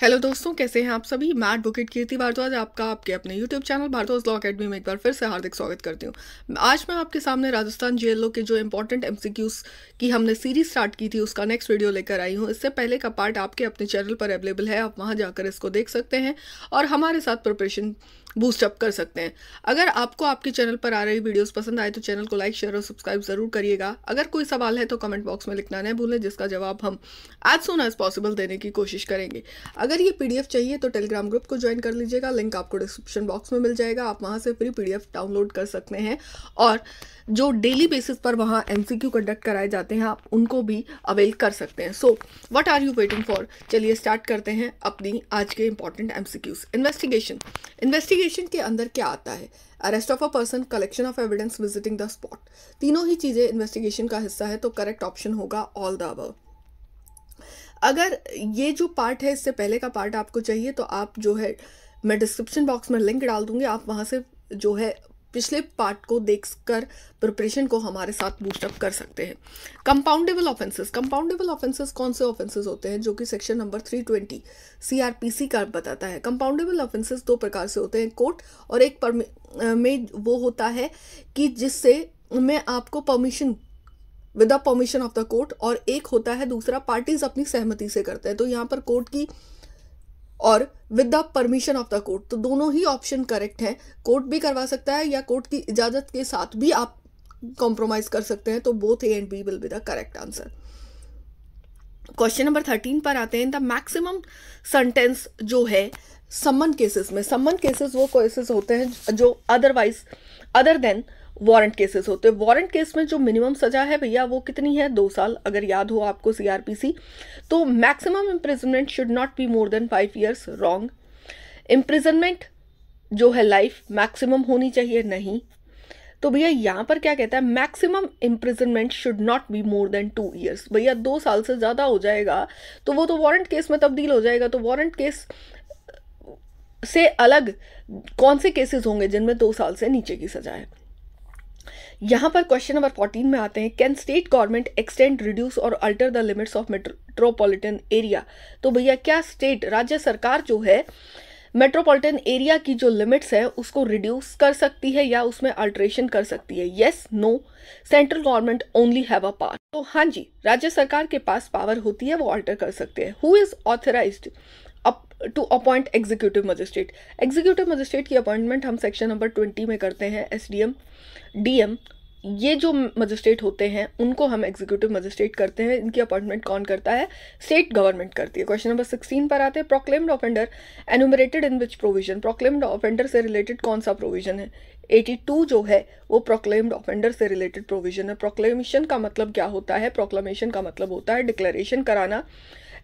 hello दोस्तों कैसे हैं आप सभी मैं एडवोकेट कीर्ति भारद्वाज आपका आपके अपने YouTube channel Bharadwaj law academy में एक बार फिर से हार्दिक स्वागत करती हूँ आज मैं आपके सामने राजस्थान जे के जो इंपॉर्टेंट एमसीक्यूज की हमने सीरीज स्टार्ट की थी उसका नेक्स्ट वीडियो लेकर आई हूँ इससे पहले का पार्ट आपके अपने चैनल पर अवेलेबल है आप वहाँ जाकर इसको देख सकते हैं और हमारे साथ प्रिपरेशन बूस्टअप कर सकते हैं अगर आपको आपके चैनल पर आ रही वीडियोस पसंद आए तो चैनल को लाइक शेयर और सब्सक्राइब जरूर करिएगा अगर कोई सवाल है तो कमेंट बॉक्स में लिखना नहीं भूलें जिसका जवाब हम एज सुन एज पॉसिबल देने की कोशिश करेंगे अगर ये पी चाहिए तो टेलीग्राम ग्रुप को ज्वाइन कर लीजिएगा लिंक आपको डिस्क्रिप्शन बॉक्स में मिल जाएगा आप वहाँ से फ्री पी डाउनलोड कर सकते हैं और जो डेली बेसिस पर वहाँ एमसीक्यू कंडक्ट कराए जाते हैं आप उनको भी अवेल कर सकते हैं so what are you waiting for चलिए स्टार्ट करते हैं अपनी आज के इंपॉर्टेंट एम इन्वेस्टिगेशन इन्वेस्टिगेशन के अंदर क्या आता है arrest of a person collection of evidence visiting the spot तीनों ही चीज़ें इन्वेस्टिगेशन का हिस्सा है तो करेक्ट ऑप्शन होगा ऑल द अब अगर ये जो पार्ट है इससे पहले का पार्ट आपको चाहिए तो आप जो है मैं डिस्क्रिप्शन बॉक्स में लिंक डाल दूँगी आप वहाँ से जो है पिछले पार्ट को देख कर प्रिपरेशन को हमारे साथ बूस्टअप कर सकते हैं कंपाउंडेबल ऑफेंसेस कंपाउंडेबल ऑफेंसेस कौन से ऑफेंसेस होते हैं जो कि सेक्शन नंबर 320 सीआरपीसी का बताता है कंपाउंडेबल ऑफेंसेस दो प्रकार से होते हैं कोर्ट और एक पर में वो होता है कि जिससे मैं आपको permission with the permission of the court और एक होता है दूसरा पार्टीज अपनी सहमति से करते हैं तो यहाँ पर कोर्ट की और with the permission of the court तो दोनों ही ऑप्शन करेक्ट हैं कोर्ट भी करवा सकता है या कोर्ट की इजाज़त के साथ भी आप कॉम्प्रोमाइज़ कर सकते हैं तो both A and B will be the correct answer question number thirteen पर आते हैं द मैक्सिमम सेंटेंस जो है सम्मन केसेस में सम्मन केसेस वो केसेस होते हैं जो otherwise other than warrant cases होते हैं वारंट केस में जो मिनिमम सजा है भैया वो कितनी है दो साल अगर याद हो आपको सीआरपीसी तो maximum imprisonment should not be more than five years wrong imprisonment जो है लाइफ मैक्सिमम होनी चाहिए नहीं तो भैया यहाँ पर क्या कहता है maximum imprisonment should not be more than two years भैया दो साल से ज़्यादा हो जाएगा तो वो तो वारंट केस में तब्दील हो जाएगा तो वारंट केस से अलग कौन से केसेस होंगे जिनमें दो साल से नीचे की सजा है यहाँ पर क्वेश्चन नंबर फोर्टीन में आते हैं can state government extend reduce और alter the limits of metropolitan area तो भैया क्या स्टेट राज्य सरकार जो है मेट्रोपॉलिटन एरिया की जो लिमिट्स है उसको रिड्यूस कर सकती है या उसमें अल्ट्रेशन कर सकती है yes no central government only have a power तो हाँ जी राज्य सरकार के पास पावर होती है वो अल्टर कर सकते हैं who is authorise to appoint executive magistrate executive magistrate की अपॉइंटमेंट हम सेक्शन नंबर ट्वेंटी में करते हैं S D M D M ये जो मजिस्ट्रेट होते हैं उनको हम एग्जीक्यूटिव मजिस्ट्रेट करते हैं इनकी अपॉइंटमेंट कौन करता है स्टेट गवर्नमेंट करती है क्वेश्चन नंबर सिक्सटीन पर आते हैं proclaimed offender enumerated in which provision proclaimed offender से रिलेटेड कौन सा प्रोविजन है 82 जो है वो प्रोक्लेम्ड ऑफेंडर से रिलेटेड प्रोविजन है प्रोक्लेमेशन का मतलब क्या होता है प्रोक्लेमेशन का मतलब होता है डिक्लेरेशन कराना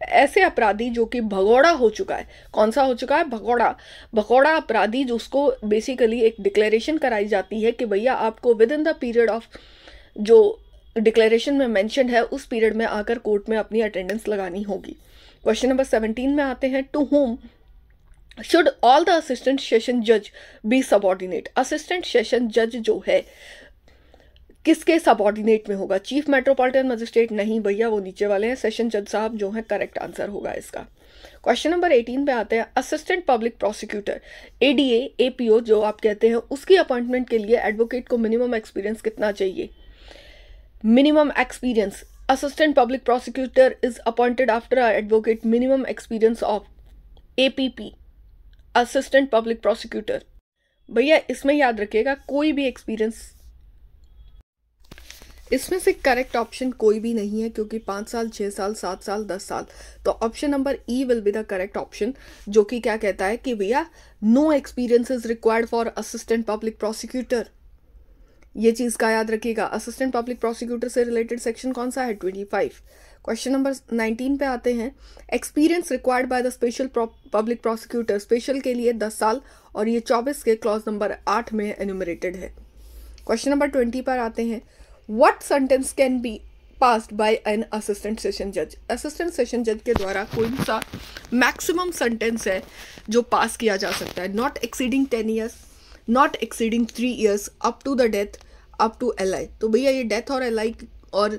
ऐसे अपराधी जो कि भगोड़ा हो चुका है कौन सा हो चुका है भगोड़ा भगोड़ा अपराधी जो उसको बेसिकली एक डिक्लेरेशन कराई जाती है कि भैया आपको within the period of जो डिक्लेरेशन में मेंशन है उस पीरियड में आकर कोर्ट में अपनी अटेंडेंस लगानी होगी क्वेश्चन नंबर सेवनटीन में आते हैं to home should all the assistant session जज बी सबॉर्डिनेट असिस्टेंट सेशन जज जो है किसके सबॉर्डिनेट में होगा चीफ मेट्रोपॉलिटन मजिस्ट्रेट नहीं भैया वो नीचे वाले हैं सेशन जज साहब जो है करेक्ट आंसर होगा इसका क्वेश्चन नंबर 18 पे आते हैं assistant public prosecutor ADA APO जो आप कहते हैं उसकी अपॉइंटमेंट के लिए एडवोकेट को मिनिमम एक्सपीरियंस कितना चाहिए minimum experience assistant public prosecutor is appointed after advocate minimum experience of APP assistant public prosecutor भैया इसमें याद रखिएगा कोई भी एक्सपीरियंस इसमें से करेक्ट ऑप्शन कोई भी नहीं है क्योंकि पाँच साल छः साल सात साल दस साल तो option number E will be the correct option जो कि क्या कहता है कि भैया no experience is required for assistant public prosecutor ये चीज़ का याद रखिएगा असिस्टेंट पब्लिक प्रोसिक्यूटर से रिलेटेड सेक्शन कौन सा है twenty five question number nineteen पे आते हैं experience required by the special public prosecutor special के लिए दस साल और ये चौबीस के क्लॉज नंबर आठ में एनुमरेटेड है क्वेश्चन नंबर ट्वेंटी पर आते हैं what sentence can be pass bye an assistant session जज असिस्टेंट सेशन जज के द्वारा कोई सा मैक्सिमम सेंटेंस है जो पास किया जा सकता है not exceeding ten years not exceeding three years up to the death up to L I तो भैया ये डेथ और एल आई और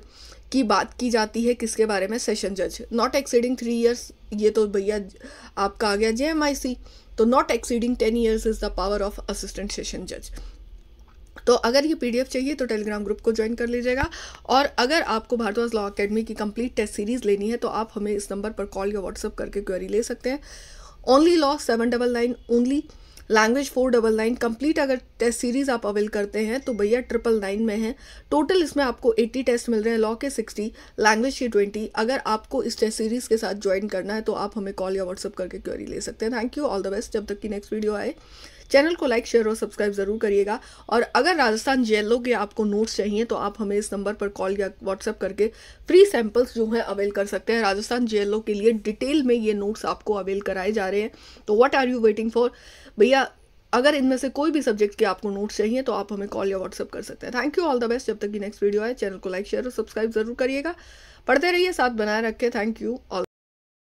की बात की जाती है किसके बारे में सेशन जज नॉट एक्सीडिंग थ्री ईयर्स ये तो भैया आपका आ गया जे एम आई सी तो not exceeding ten years is the power of assistant session जज तो अगर ये पीडीएफ चाहिए तो टेलीग्राम ग्रुप को ज्वाइन कर लीजिएगा और अगर आपको भारद्वाज लॉ अकेडमी की कंप्लीट टेस्ट सीरीज़ लेनी है तो आप हमें इस नंबर पर कॉल या व्हाट्सअप करके क्वेरी ले सकते हैं only law seven double nine only language four double nine complete अगर टेस्ट सीरीज़ आप अवेल करते हैं तो भैया ट्रिपल नाइन में है टोटल इसमें आपको एट्टी टेस्ट मिल रहे हैं लॉ के सिक्सटी लैंग्वेज के ट्वेंटी अगर आपको इस टेस्ट सीरीज़ के साथ ज्वाइन करना है तो आप हमें कॉल या व्हाट्सअप करके क्वेरी ले सकते हैं thank you all the best जब तक की नेक्स्ट वीडियो आए चैनल को लाइक शेयर और सब्सक्राइब ज़रूर करिएगा और अगर राजस्थान जेलों के आपको नोट्स चाहिए तो आप हमें इस नंबर पर कॉल या व्हाट्सएप करके फ्री सैम्पल्स जो है अवेल कर सकते हैं राजस्थान जेलों के लिए डिटेल में ये नोट्स आपको अवेल कराए जा रहे हैं तो what are you waiting for भैया अगर इनमें से कोई भी सब्जेक्ट के आपको नोट्स चाहिए तो आप हमें कॉल या व्हाट्सअप कर सकते हैं thank you all the best जब तक की नेक्स्ट वीडियो आए चैनल को लाइक शेयर और सब्सक्राइब जरूर करिएगा पढ़ते रहिए साथ बनाए रखें थैंक यू ऑल